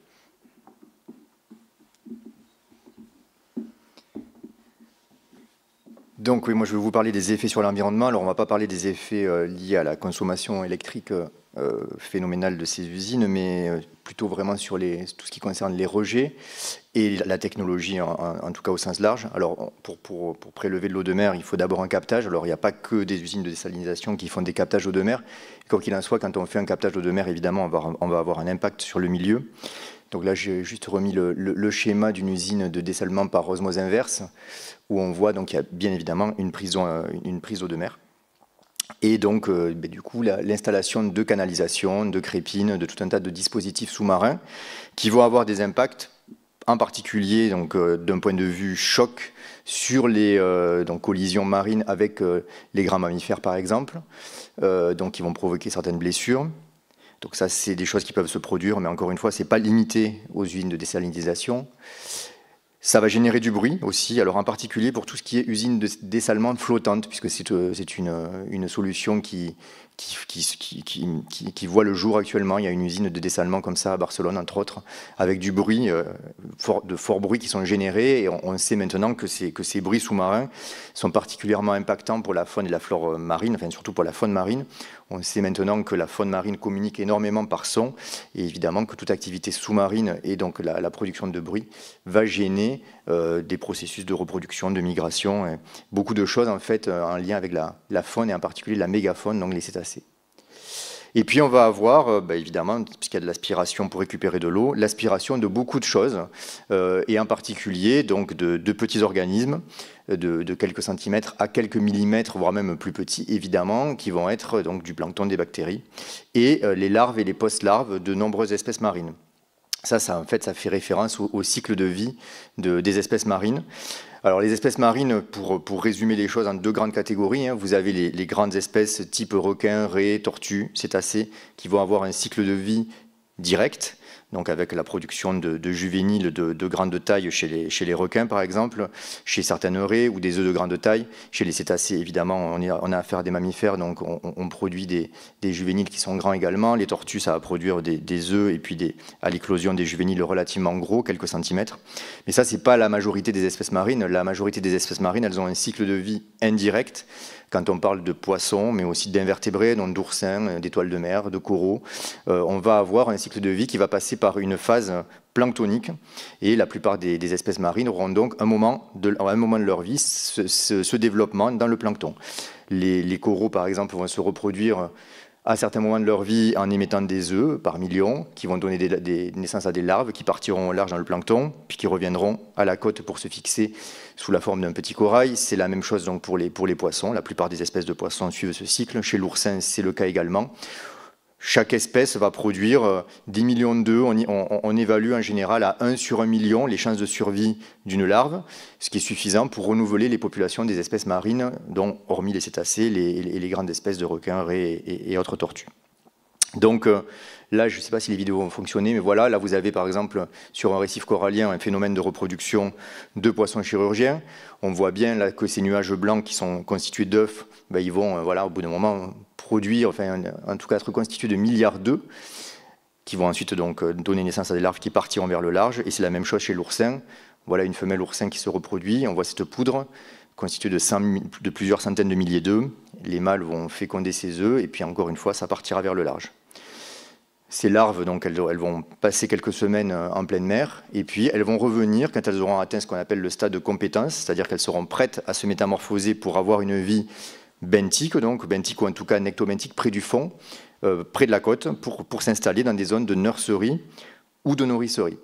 Donc oui, moi je vais vous parler des effets sur l'environnement. Alors on ne va pas parler des effets euh, liés à la consommation électrique euh, euh, phénoménale de ces usines, mais euh, plutôt vraiment sur les, tout ce qui concerne les rejets et la technologie, en, tout cas au sens large. Alors, pour, prélever de l'eau de mer, il faut d'abord un captage. Alors, il n'y a pas que des usines de désalinisation qui font des captages d'eau de mer. Quoi qu'il en soit, quand on fait un captage d'eau de mer, évidemment, on va, avoir un impact sur le milieu. Donc là, j'ai juste remis le, schéma d'une usine de dessalement par osmose inverse, où on voit donc il y a bien évidemment une prise, euh, une prise de mer. Et donc, euh, ben, du coup, l'installation de canalisations, de crépines, de tout un tas de dispositifs sous-marins qui vont avoir des impacts, en particulier donc euh, d'un point de vue choc sur les euh, collisions marines avec les grands mammifères, par exemple, donc qui vont provoquer certaines blessures. Donc ça, c'est des choses qui peuvent se produire, mais encore une fois, ce n'est pas limité aux usines de désalinisation. Ça va générer du bruit aussi, alors en particulier pour tout ce qui est usine de dessalement flottante, puisque euh, c'est une, une, solution qui, qui, voit le jour actuellement. Il y a une usine de dessalement comme ça à Barcelone, entre autres, avec du bruit, euh, de forts bruits qui sont générés. Et on, sait maintenant que, ces bruits sous-marins sont particulièrement impactants pour la faune et la flore euh, marine, enfin surtout pour la faune marine. On sait maintenant que la faune marine communique énormément par son. Et évidemment que toute activité sous-marine et donc la, production de bruit va gêner euh, des processus de reproduction, de migration, et beaucoup de choses en fait euh, en lien avec la, faune et en particulier la mégafaune, donc les cétacés. Et puis on va avoir, euh, bah, évidemment, puisqu'il y a de l'aspiration pour récupérer de l'eau, l'aspiration de beaucoup de choses, et en particulier donc de, petits organismes, de, quelques centimètres à quelques millimètres, voire même plus petits, évidemment, qui vont être donc du plancton, des bactéries, et les larves et les post-larves de nombreuses espèces marines. Ça, en fait, ça fait référence au, cycle de vie des espèces marines. Alors, les espèces marines, pour, résumer les choses en deux grandes catégories, hein, vous avez les, grandes espèces type requin, raie, tortue, cétacés, qui vont avoir un cycle de vie direct, donc avec la production de, juvéniles de, de, grande taille chez les, chez les, requins, par exemple, chez certaines raies ou des œufs de grande taille. Chez les cétacés, évidemment, on, a affaire à des mammifères, donc on, produit des, juvéniles qui sont grands également. Les tortues, ça va produire des, œufs et puis à l'éclosion des juvéniles relativement gros, quelques centimètres. Mais ça, c'est pas la majorité des espèces marines. La majorité des espèces marines, elles ont un cycle de vie indirect quand on parle de poissons, mais aussi d'invertébrés, donc d'oursins, euh, d'étoiles de mer, de coraux, euh, on va avoir un cycle de vie qui va passer par une phase planctonique. Et la plupart des, espèces marines auront donc un moment de, un moment de leur vie ce, développement dans le plancton. les, coraux, par exemple, vont se reproduire à certains moments de leur vie en émettant des œufs par millions, qui vont donner des, naissances à des larves qui partiront au large dans le plancton, puis qui reviendront à la côte pour se fixer sous la forme d'un petit corail. C'est la même chose donc pour les poissons. La plupart des espèces de poissons suivent ce cycle. Chez l'oursin, c'est le cas également. Chaque espèce va produire 10 euh, millions d'œufs. On, on, évalue en général à 1 sur 1 million les chances de survie d'une larve, ce qui est suffisant pour renouveler les populations des espèces marines, dont hormis les cétacés, les, les, grandes espèces de requins, raies et autres tortues. Donc euh, là, je ne sais pas si les vidéos vont fonctionner, mais voilà, là vous avez par exemple sur un récif corallien un phénomène de reproduction de poissons chirurgiens. On voit bien là que ces nuages blancs qui sont constitués d'œufs, ben, ils vont euh, voilà, au bout d'un moment produire, enfin en tout cas être constitués de milliards d'œufs qui vont ensuite donc euh, donner naissance à des larves qui partiront vers le large. Et c'est la même chose chez l'oursin. Voilà une femelle oursin qui se reproduit, on voit cette poudre constituée de, de plusieurs centaines de milliers d'œufs. Les mâles vont féconder ces œufs, et puis encore une fois, ça partira vers le large. Ces larves, donc, elles, vont passer quelques semaines euh, en pleine mer, et puis elles vont revenir quand elles auront atteint ce qu'on appelle le stade de compétence, c'est-à-dire qu'elles seront prêtes à se métamorphoser pour avoir une vie benthique, donc benthique ou en tout cas nectobenthique, près du fond, euh, près de la côte, pour, pour s'installer dans des zones de nurserie ou de nourrisserie.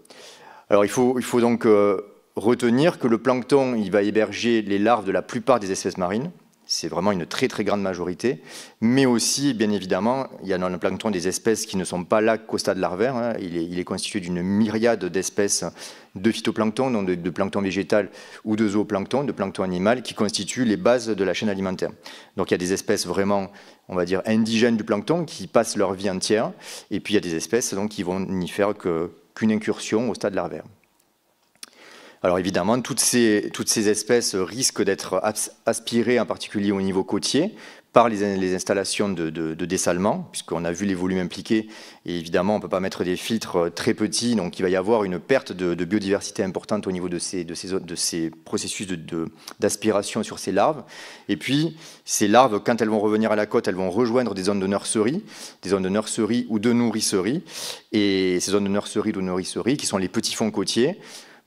Alors il faut, il faut donc euh, retenir que le plancton, il va héberger les larves de la plupart des espèces marines, c'est vraiment une très très grande majorité, mais aussi, bien évidemment, il y a dans le plancton des espèces qui ne sont pas là qu'au stade larvaire, hein. il, est, constitué d'une myriade d'espèces de phytoplancton, donc de, plancton végétal ou de zooplancton, de plancton animal, qui constituent les bases de la chaîne alimentaire. Donc il y a des espèces vraiment, on va dire, indigènes du plancton qui passent leur vie entière, et puis il y a des espèces donc, qui vont n'y faire qu'une incursion au stade larvaire. Alors évidemment, toutes ces, espèces risquent d'être aspirées, en particulier au niveau côtier, par les, installations de, dessalement, puisqu'on a vu les volumes impliqués. Et évidemment, on ne peut pas mettre des filtres euh, très petits, donc il va y avoir une perte de, biodiversité importante au niveau de ces, ces processus d'aspiration sur ces larves. Et puis, ces larves, quand elles vont revenir à la côte, elles vont rejoindre des zones de nurserie, des zones de nurserie ou de nourricerie. Et ces zones de nurserie ou de nourrisserie, qui sont les petits fonds côtiers,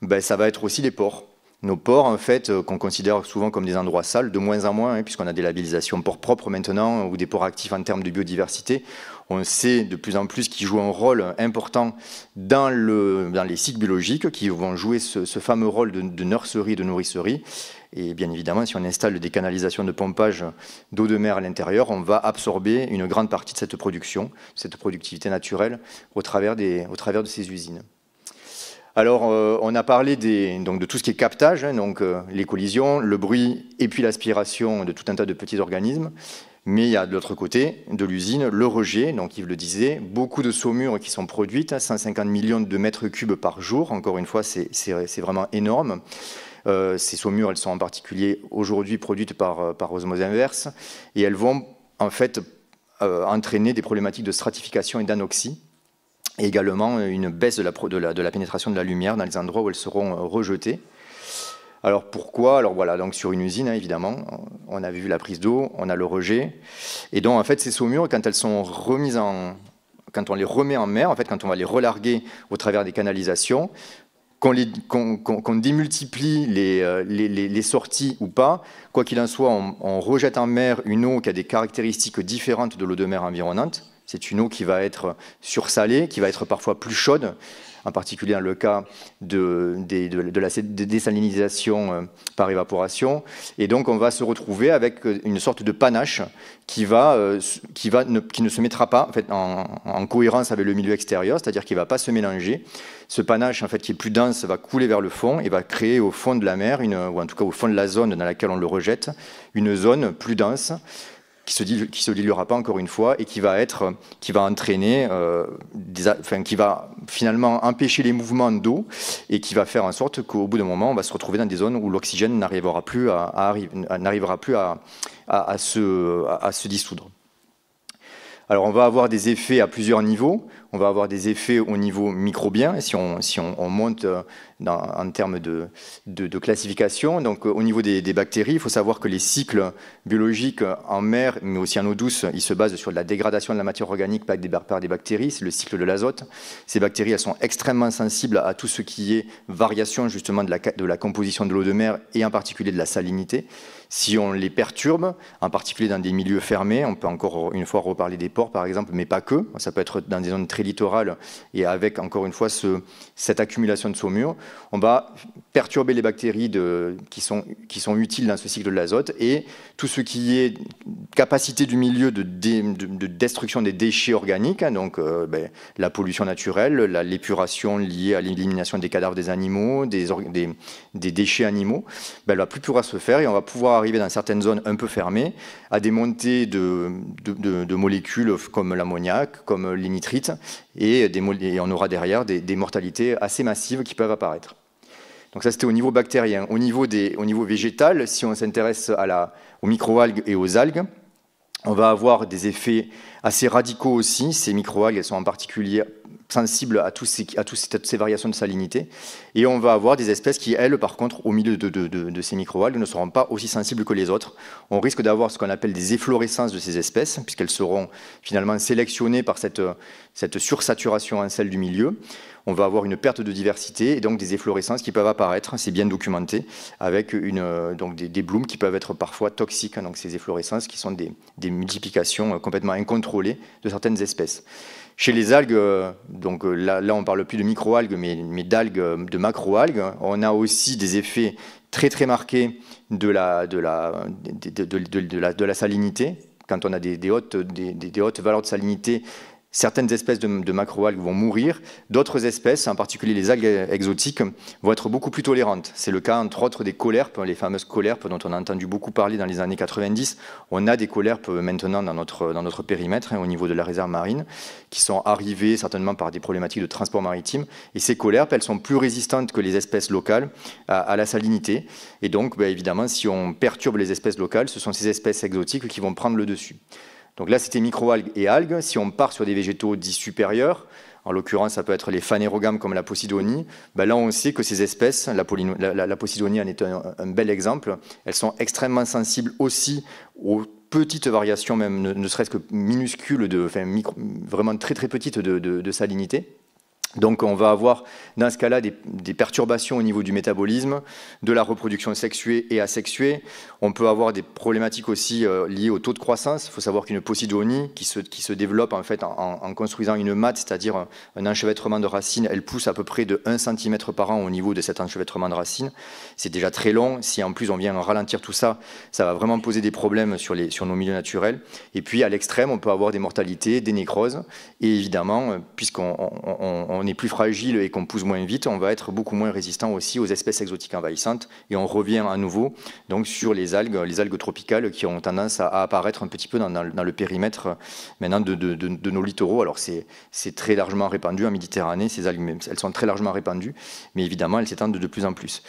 ben, ça va être aussi les ports. Nos ports, en fait, euh, qu'on considère souvent comme des endroits sales, de moins en moins, hein, puisqu'on a des labellisations ports propres maintenant, euh, ou des ports actifs en termes de biodiversité, on sait de plus en plus qu'ils jouent un rôle important dans, les cycles biologiques, qui vont jouer ce, fameux rôle de, nurserie, de nourrisserie. Et bien évidemment, si on installe des canalisations de pompage d'eau de mer à l'intérieur, on va absorber une grande partie de cette production, cette productivité naturelle, au travers de ces usines. Alors, euh, on a parlé de tout ce qui est captage, hein, donc euh, les collisions, le bruit et puis l'aspiration de tout un tas de petits organismes. Mais il y a de l'autre côté de l'usine le rejet, donc Yves le disait, beaucoup de saumures qui sont produites, 150 hein, millions de mètres cubes par jour, encore une fois c'est vraiment énorme. Euh, ces saumures, elles sont en particulier aujourd'hui produites par, par osmose inverse, et elles vont en fait entraîner des problématiques de stratification et d'anoxie, et également euh, une baisse de la, pénétration de la lumière dans les endroits où elles seront euh, rejetées. Alors pourquoi Alors voilà, donc sur une usine, hein, évidemment, on avait vu la prise d'eau, on a le rejet. Et donc en fait, ces saumures, quand elles sont remises en. Quand on les remet en mer, en fait, quand on va les relarguer au travers des canalisations, qu'on démultiplie euh, les, les, sorties ou pas, quoi qu'il en soit, on, rejette en mer une eau qui a des caractéristiques différentes de l'eau de mer environnante. C'est une eau qui va être sursalée, qui va être parfois plus chaude, en particulier dans le cas de, de, la désalinisation euh, par évaporation. Et donc on va se retrouver avec euh, une sorte de panache qui, va, euh, qui, va ne, qui ne se mettra pas en, fait, en, cohérence avec le milieu extérieur, c'est-à-dire qu'il ne va pas se mélanger. Ce panache en fait, qui est plus dense va couler vers le fond et va créer au fond de la mer, ou en tout cas au fond de la zone dans laquelle on le rejette, une zone plus dense qui se, se diluera pas encore une fois et qui va être, qui va entraîner, euh, enfin, qui va finalement empêcher les mouvements d'eau et qui va faire en sorte qu'au bout d'un moment, on va se retrouver dans des zones où l'oxygène n'arrivera plus plus à se dissoudre. Alors on va avoir des effets à plusieurs niveaux on va avoir des effets au niveau microbien, si on, monte euh, en termes de, classification. Donc euh, au niveau des, bactéries, il faut savoir que les cycles biologiques euh, en mer, mais aussi en eau douce, ils se basent sur la dégradation de la matière organique par des, bactéries, c'est le cycle de l'azote. Ces bactéries, elles sont extrêmement sensibles à tout ce qui est variation justement de la, de la composition de l'eau de mer et en particulier de la salinité. Si on les perturbe, en particulier dans des milieux fermés, on peut encore une fois reparler des ports par exemple, mais pas que, ça peut être dans des zones très littoral et avec, encore une fois, ce, cette accumulation de saumure, on va perturber les bactéries qui, sont, qui, sont, utiles dans ce cycle de l'azote et tout ce qui est capacité du milieu de, destruction des déchets organiques, hein, donc euh, ben, la pollution naturelle, l'épuration liée à l'élimination des cadavres des animaux, des, déchets animaux, ben, ne va plus pouvoir se faire et on va pouvoir arriver dans certaines zones un peu fermées à des montées de, molécules comme l'ammoniac, comme les nitrites et, on aura derrière des mortalités assez massives qui peuvent apparaître. Donc ça, c'était au niveau bactérien. Au niveau, des, au niveau végétal, si on s'intéresse aux microalgues et aux algues, on va avoir des effets assez radicaux aussi. Ces microalgues, elles sont en particulier sensible à, toutes ces variations de salinité. Et on va avoir des espèces qui, elles, par contre, au milieu de, ces micro de ne seront pas aussi sensibles que les autres. On risque d'avoir ce qu'on appelle des efflorescences de ces espèces, puisqu'elles seront finalement sélectionnées par cette, sursaturation en sel du milieu. On va avoir une perte de diversité et donc des efflorescences qui peuvent apparaître, c'est bien documenté, avec donc des, blooms qui peuvent être parfois toxiques, donc ces efflorescences qui sont des multiplications complètement incontrôlées de certaines espèces. Chez les algues, euh, donc euh, là, on ne parle plus de micro-algues, mais, d'algues, euh, de macro-algues, on a aussi des effets très très marqués de la, de la, de, la, salinité. Quand on a des, des hautes valeurs de salinité, certaines espèces de, de macroalgues vont mourir, d'autres espèces, en particulier les algues exotiques, vont être beaucoup plus tolérantes. C'est le cas entre autres des colerpes, les fameuses colerpes dont on a entendu beaucoup parler dans les années 90. On a des colerpes euh, maintenant dans notre, dans notre périmètre, hein, au niveau de la réserve marine, qui sont arrivées certainement par des problématiques de transport maritime. Et ces colerpes, elles sont plus résistantes que les espèces locales à, la salinité. Et donc, bah, évidemment, si on perturbe les espèces locales, ce sont ces espèces exotiques qui vont prendre le dessus. Donc là, c'était microalgues et algues. Si on part sur des végétaux dits supérieurs, en l'occurrence, ça peut être les phanérogames comme la posidonie, ben là, on sait que ces espèces, la, la, posidonie en est un, bel exemple, elles sont extrêmement sensibles aussi aux petites variations, même ne, serait-ce que minuscules, de, vraiment très très petites de salinité. Donc on va avoir dans ce cas-là des, perturbations au niveau du métabolisme, de la reproduction sexuée et asexuée. On peut avoir des problématiques aussi euh, liées au taux de croissance. Il faut savoir qu'une posidonie qui se, qui se, développe en fait en, construisant une mat, c'est-à-dire un, enchevêtrement de racines, elle pousse à peu près de 1 cm par an au niveau de cet enchevêtrement de racines. C'est déjà très long. Si en plus on vient ralentir tout ça, ça va vraiment poser des problèmes sur, les, sur nos milieux naturels. Et puis à l'extrême, on peut avoir des mortalités, des nécroses. Et évidemment, euh, puisqu'on est plus fragile et qu'on pousse moins vite, on va être beaucoup moins résistant aussi aux espèces exotiques envahissantes. Et on revient à nouveau donc, sur les algues, les algues tropicales qui ont tendance à, apparaître un petit peu dans, le périmètre maintenant de, nos littoraux. Alors c'est très largement répandu en Méditerranée, ces algues, elles sont très largement répandues, mais évidemment elles s'étendent de plus en plus.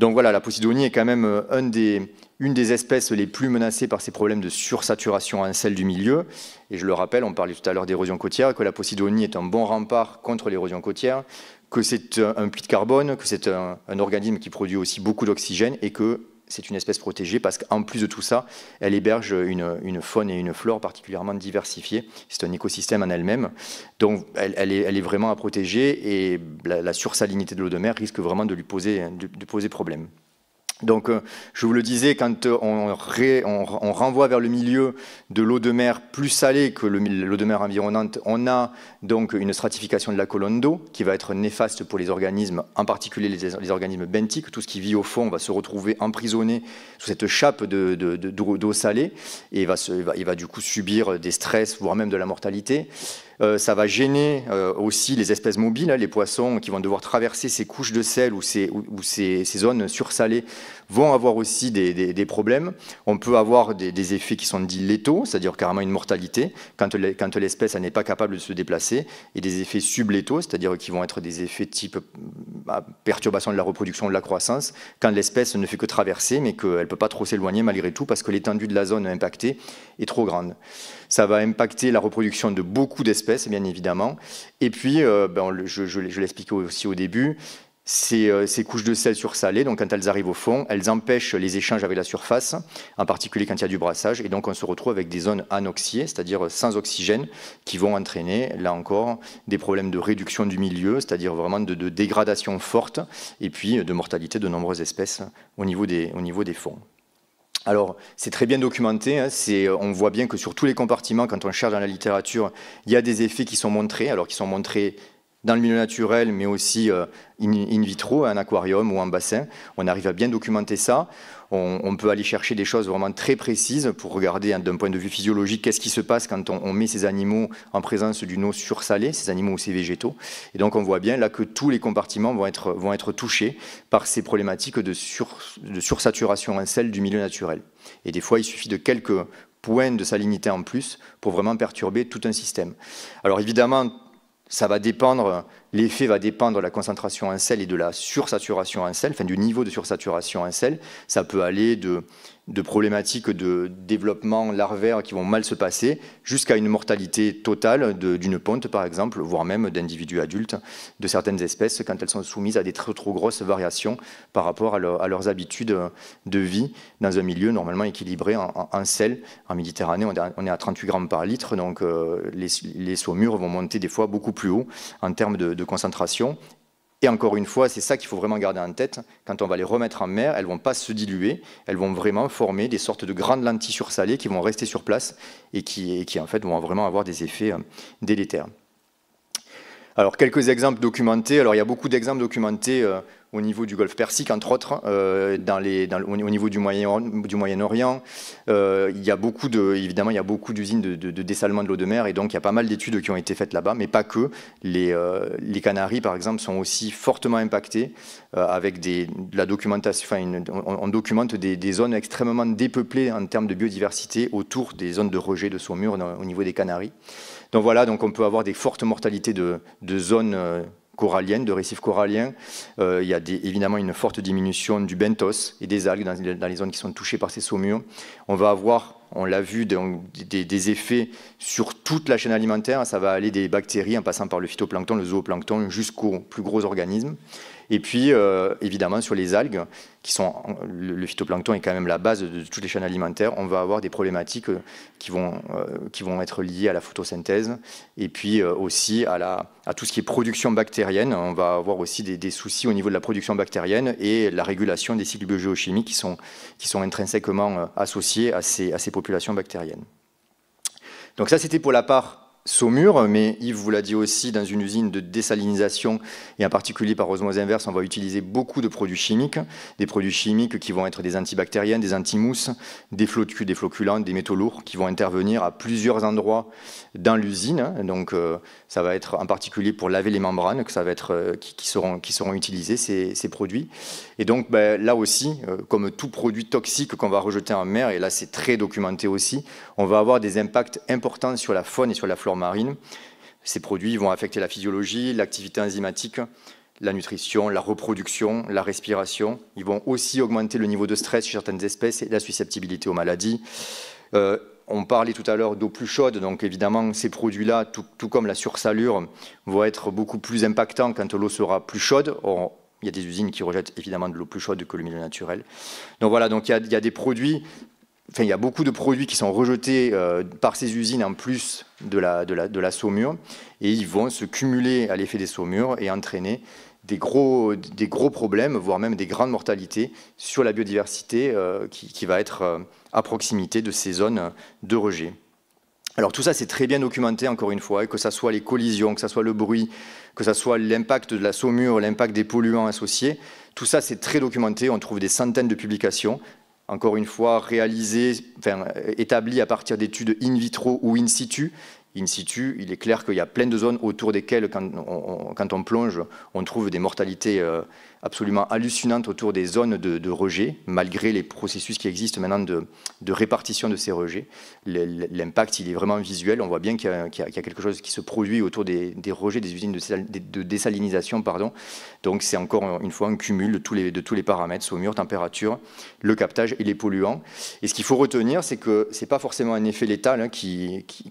Donc voilà, la Posidonie est quand même euh, des, une des espèces les plus menacées par ces problèmes de sursaturation en sel du milieu. Et je le rappelle, on parlait tout à l'heure d'érosion côtière, que la Posidonie est un bon rempart contre l'érosion côtière, que c'est euh, un puits de carbone, que c'est un organisme qui produit aussi beaucoup d'oxygène et que c'est une espèce protégée parce qu'en plus de tout ça, elle héberge une, faune et une flore particulièrement diversifiées. C'est un écosystème en elle-même. Donc elle, est, vraiment à protéger et la, sursalinité de l'eau de mer risque vraiment de lui poser, de poser problème. Donc, euh, je vous le disais, quand euh, on, renvoie vers le milieu de l'eau de mer plus salée que l'eau de mer environnante, on a donc une stratification de la colonne d'eau qui va être néfaste pour les organismes, en particulier les, organismes benthiques. Tout ce qui vit au fond va se retrouver emprisonné sous cette chape d'eau de, salée et va du coup subir des stress, voire même de la mortalité. Euh, ça va gêner euh, aussi les espèces mobiles, hein, les poissons qui vont devoir traverser ces couches de sel ou ces, zones sursalées vont avoir aussi des, problèmes. On peut avoir des, effets qui sont dits létaux, c'est-à-dire carrément une mortalité quand, l'espèce n'est pas capable de se déplacer, et des effets sublétaux, c'est-à-dire qui vont être des effets type bah, perturbation de la reproduction, de la croissance, quand l'espèce ne fait que traverser, mais qu'elle ne peut pas trop s'éloigner malgré tout parce que l'étendue de la zone impactée est trop grande. Ça va impacter la reproduction de beaucoup d'espèces, bien évidemment. Et puis, euh, ben, je, l'expliquais aussi au début, ces, euh, ces, couches de sel sursalées, donc quand elles arrivent au fond, elles empêchent les échanges avec la surface, en particulier quand il y a du brassage, et donc on se retrouve avec des zones anoxiées, c'est-à-dire sans oxygène, qui vont entraîner, là encore, des problèmes de réduction du milieu, c'est-à-dire vraiment de, dégradation forte, et puis euh, de mortalité de nombreuses espèces au niveau des fonds. Alors, c'est très bien documenté. Hein. on voit bien que sur tous les compartiments, quand on cherche dans la littérature, il y a des effets qui sont montrés, alors qui sont montrés dans le milieu naturel, mais aussi euh, in, vitro, un aquarium ou un bassin. On arrive à bien documenter ça. On, peut aller chercher des choses vraiment très précises pour regarder hein, d'un point de vue physiologique qu'est-ce qui se passe quand on, met ces animaux en présence d'une eau sursalée, ces animaux ou ces végétaux. Et donc on voit bien là que tous les compartiments vont être, touchés par ces problématiques de, de sursaturation en hein, sel du milieu naturel. Et des fois, il suffit de quelques points de salinité en plus pour vraiment perturber tout un système. Alors évidemment, ça va dépendre L'effet va dépendre de la concentration en sel et de la sursaturation en sel, enfin du niveau de sursaturation en sel. Ça peut aller de, problématiques de développement larvaire qui vont mal se passer jusqu'à une mortalité totale d'une ponte, par exemple, voire même d'individus adultes de certaines espèces quand elles sont soumises à des très grosses variations par rapport à, leurs habitudes de vie dans un milieu normalement équilibré en, sel. En Méditerranée, on est à 38 grammes par litre, donc euh, les, saumures vont monter des fois beaucoup plus haut en termes de concentration. Et encore une fois, c'est ça qu'il faut vraiment garder en tête. Quand on va les remettre en mer, elles vont pas se diluer. Elles vont vraiment former des sortes de grandes lentilles sursalées qui vont rester sur place et qui, et qui en fait vont vraiment avoir des effets euh, délétères. Alors quelques exemples documentés. Alors il y a beaucoup d'exemples documentés euh, au niveau du Golfe Persique, entre autres, euh, dans les, au niveau du Moyen-Orient. Moyen euh, il y a beaucoup évidemment, il beaucoup d'usines de, de, dessalement de l'eau de mer, et donc il y a pas mal d'études qui ont été faites là-bas, mais pas que. Les, euh, les, Canaries, par exemple, sont aussi fortement impactées. avec des, la documentation. Enfin, on, documente des, zones extrêmement dépeuplées en termes de biodiversité autour des zones de rejet de saumure au niveau des Canaries. Donc voilà, donc on peut avoir des fortes mortalités de, de zones coralliennes, de récifs coralliens. Euh, il y a évidemment une forte diminution du benthos et des algues dans, dans, les zones qui sont touchées par ces saumures. On va avoir on l'a vu, des, effets sur toute la chaîne alimentaire. Ça va aller des bactéries en passant par le phytoplancton, le zooplancton, jusqu'aux plus gros organismes. Et puis, euh, évidemment, sur les algues, qui sont le phytoplancton est quand même la base de toutes les chaînes alimentaires, on va avoir des problématiques euh, qui vont, euh, qui vont être liées à la photosynthèse et puis aussi à, la, à tout ce qui est production bactérienne. On va avoir aussi des, soucis au niveau de la production bactérienne et la régulation des cycles biogéochimiques qui sont, qui sont intrinsèquement associés à ces, à ces populations populations bactériennes. Donc ça, c'était pour la part Saumur, mais Yves vous l'a dit aussi, dans une usine de désalinisation, et en particulier par osmose inverse, on va utiliser beaucoup de produits chimiques, des produits chimiques qui vont être des antibactériens, des antimousses, des, des floculants, des métaux lourds, qui vont intervenir à plusieurs endroits dans l'usine. Donc euh, ça va être en particulier pour laver les membranes que ça va être, euh, qui, seront, qui seront utilisés, ces, produits. Et donc ben, là aussi, euh, comme tout produit toxique qu'on va rejeter en mer, et là c'est très documenté aussi, on va avoir des impacts importants sur la faune et sur la flore marine. Ces produits vont affecter la physiologie, l'activité enzymatique, la nutrition, la reproduction, la respiration. Ils vont aussi augmenter le niveau de stress chez certaines espèces et la susceptibilité aux maladies. Euh, on parlait tout à l'heure d'eau plus chaude, donc évidemment ces produits-là, tout, comme la sursalure, vont être beaucoup plus impactants quand l'eau sera plus chaude. il y a des usines qui rejettent évidemment de l'eau plus chaude que le milieu naturel. Donc voilà, donc il y il y a des produits il y a beaucoup de produits qui sont rejetés euh, par ces usines en plus de la, de, la, saumure, et ils vont se cumuler à l'effet des saumures et entraîner des gros, des gros problèmes, voire même des grandes mortalités sur la biodiversité euh, qui, va être euh, à proximité de ces zones de rejet. Alors tout ça, c'est très bien documenté, encore une fois, que ce soit les collisions, que ce soit le bruit, que ce soit l'impact de la saumure, l'impact des polluants associés, tout ça, c'est très documenté, on trouve des centaines de publications, encore une fois, réalisé, établi à partir d'études in vitro ou in situ. In situ, il est clair qu'il y a plein de zones autour desquelles, quand quand on plonge, on trouve des mortalités euh, absolument hallucinante autour des zones de, de rejet, malgré les processus qui existent maintenant de, répartition de ces rejets. L'impact, il est vraiment visuel. On voit bien qu'il y, a quelque chose qui se produit autour des, rejets des usines de, de désalinisation. Pardon. Donc c'est encore une fois un cumul de tous les, de tous les paramètres, saumure, température, le captage et les polluants. Et ce qu'il faut retenir, c'est que ce n'est pas forcément un effet létal hein, qui, qui,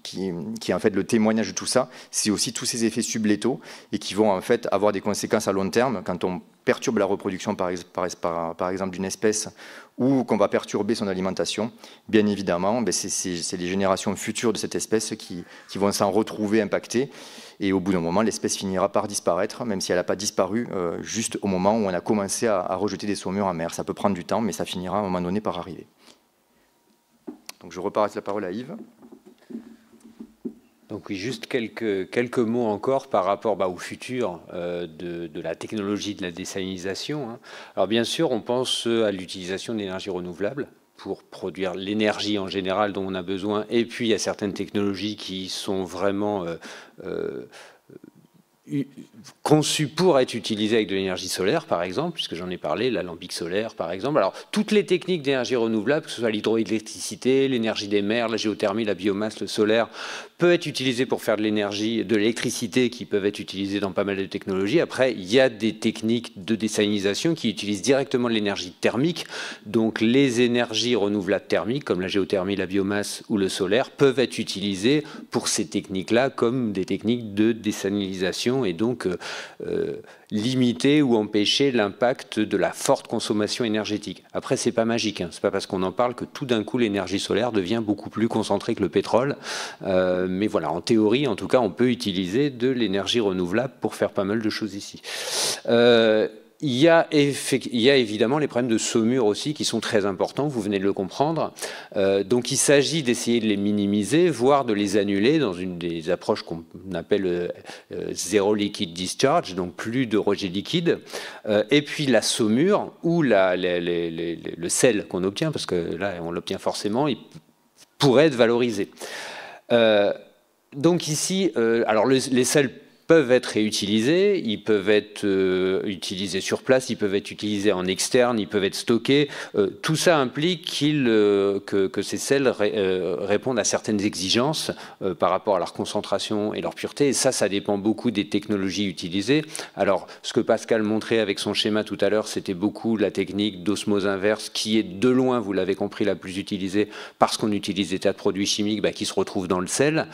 qui, est en fait le témoignage de tout ça, c'est aussi tous ces effets sublétaux et qui vont en fait avoir des conséquences à long terme quand on perturbe la reproduction par, exemple d'une espèce ou qu'on va perturber son alimentation, bien évidemment, ben, c'est les générations futures de cette espèce qui, vont s'en retrouver impactées. Et au bout d'un moment, l'espèce finira par disparaître, même si elle n'a pas disparu euh, juste au moment où on a commencé à, rejeter des saumures en mer. Ça peut prendre du temps, mais ça finira à un moment donné par arriver. Donc je repars la parole à Yves. Donc juste quelques, quelques mots encore par rapport bah, au futur euh, de, la technologie de la désalinisation. Hein. Alors bien sûr, on pense euh, à l'utilisation d'énergie renouvelable pour produire l'énergie en général dont on a besoin, et puis il y a certaines technologies qui sont vraiment euh, conçu pour être utilisé avec de l'énergie solaire, par exemple, puisque j'en ai parlé, l'alambic solaire, par exemple. Alors, toutes les techniques d'énergie renouvelable, que ce soit l'hydroélectricité, l'énergie des mers, la géothermie, la biomasse, le solaire, peuvent être utilisées pour faire de l'énergie, de l'électricité, qui peuvent être utilisées dans pas mal de technologies. Après, il y a des techniques de désalinisation qui utilisent directement l'énergie thermique. Donc, les énergies renouvelables thermiques, comme la géothermie, la biomasse ou le solaire, peuvent être utilisées pour ces techniques-là, comme des techniques de désalinisation et donc euh, euh, limiter ou empêcher l'impact de la forte consommation énergétique. Après, c'est pas magique. ce hein. C'est pas parce qu'on en parle que tout d'un coup l'énergie solaire devient beaucoup plus concentrée que le pétrole. Euh, mais voilà, en théorie, en tout cas, on peut utiliser de l'énergie renouvelable pour faire pas mal de choses ici. Il y, a il évidemment les problèmes de saumure aussi qui sont très importants, vous venez de le comprendre. Euh, donc il s'agit d'essayer de les minimiser, voire de les annuler dans une des approches qu'on appelle euh, euh, zéro liquid discharge, donc plus de rejet liquide. et puis la Saumure ou le sel qu'on obtient, parce que là on l'obtient forcément, il pourrait être valorisé. donc ici, alors les sels peuvent être réutilisés, ils peuvent être euh, utilisés sur place, ils peuvent être utilisés en externe, ils peuvent être stockés. Euh, tout ça implique qu euh, que, ces sels répondent à certaines exigences par rapport à leur concentration et leur pureté. Et ça, ça dépend beaucoup des technologies utilisées. Alors, ce que Pascal montrait avec son schéma tout à l'heure, c'était beaucoup la technique d'osmose inverse, qui est de loin, vous l'avez compris, la plus utilisée, parce qu'on utilise des tas de produits chimiques bah, qui se retrouvent dans le sel.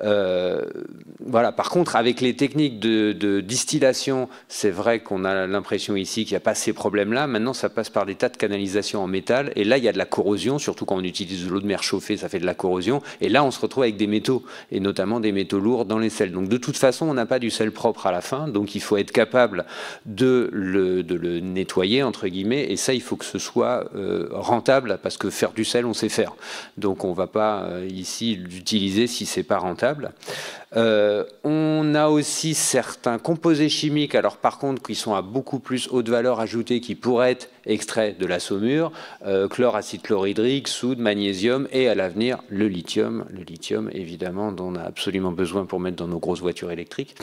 voilà. Par contre, avec les Technique de, distillation, c'est vrai qu'on a l'impression ici qu'il n'y a pas ces problèmes-là. Maintenant, ça passe par des tas de canalisation en métal. Et là, il y a de la corrosion, surtout quand on utilise de l'eau de mer chauffée, ça fait de la corrosion. Et là, on se retrouve avec des métaux, et notamment des métaux lourds dans les sels. Donc, de toute façon, on n'a pas du sel propre à la fin. Donc, il faut être capable de le, nettoyer, entre guillemets. Et ça, il faut que ce soit euh, rentable, parce que faire du sel, on sait faire. Donc, on ne va pas euh, ici l'utiliser si c'est pas rentable. Euh, on a aussi certains composés chimiques, alors par contre, qui sont à beaucoup plus haute valeur ajoutée, qui pourraient être extraits de la saumure, euh, chlore, acide chlorhydrique, soude, magnésium et à l'avenir le lithium. Le lithium, évidemment, dont on a absolument besoin pour mettre dans nos grosses voitures électriques.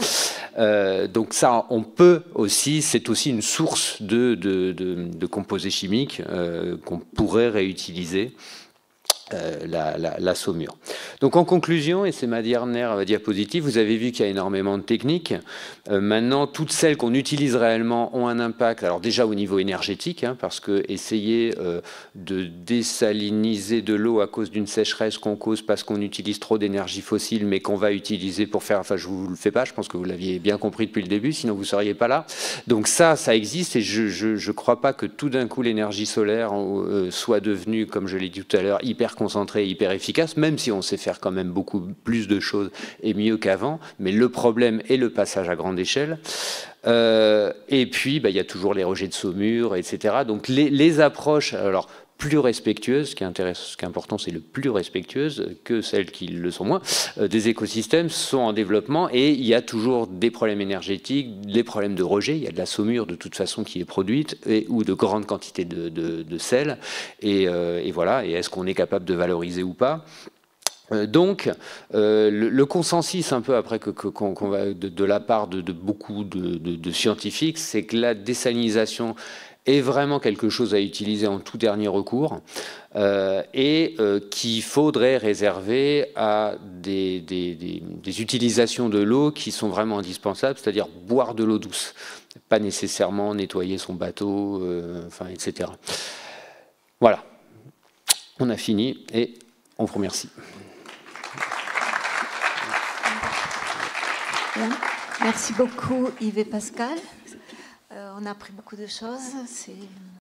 Euh, donc ça, on peut aussi, c'est aussi une source de composés chimiques euh, qu'on pourrait réutiliser. Euh, la, la, saumure. Donc en conclusion, et c'est ma dernière diapositive, vous avez vu qu'il y a énormément de techniques. Euh, maintenant, toutes celles qu'on utilise réellement ont un impact, alors déjà au niveau énergétique, hein, parce que essayer euh, de désaliniser de l'eau à cause d'une sécheresse qu'on cause parce qu'on utilise trop d'énergie fossile, mais qu'on va utiliser pour faire, enfin je vous le fais pas, je pense que vous l'aviez bien compris depuis le début, sinon vous seriez pas là. Donc ça, ça existe et je ne crois pas que tout d'un coup l'énergie solaire soit devenue, comme je l'ai dit tout à l'heure, hyper concentré et hyper efficace, même si on sait faire quand même beaucoup plus de choses et mieux qu'avant. Mais le problème est le passage à grande échelle. Euh, et puis, bah, il y a toujours les rejets de saumure, etc. Donc, les, les approches, alors plus respectueuses, ce qui intéresse ce qui est important, c'est le plus respectueuse que celles qui le sont moins, euh, des écosystèmes sont en développement et il y a toujours des problèmes énergétiques, des problèmes de rejet, il y a de la saumure de toute façon qui est produite et, ou de grandes quantités de, sel euh, et, voilà, et est-ce qu'on est capable de valoriser ou pas euh, donc, le, consensus un peu après que, qu'on, va de, la part de, beaucoup de, scientifiques, c'est que la désalinisation est vraiment quelque chose à utiliser en tout dernier recours euh, et euh, qu'il faudrait réserver à des, utilisations de l'eau qui sont vraiment indispensables, c'est-à-dire boire de l'eau douce, pas nécessairement nettoyer son bateau, euh, enfin, etc. Voilà, on a fini et on vous remercie. Merci beaucoup Yves Pascal. Euh, on a appris beaucoup de choses. C'est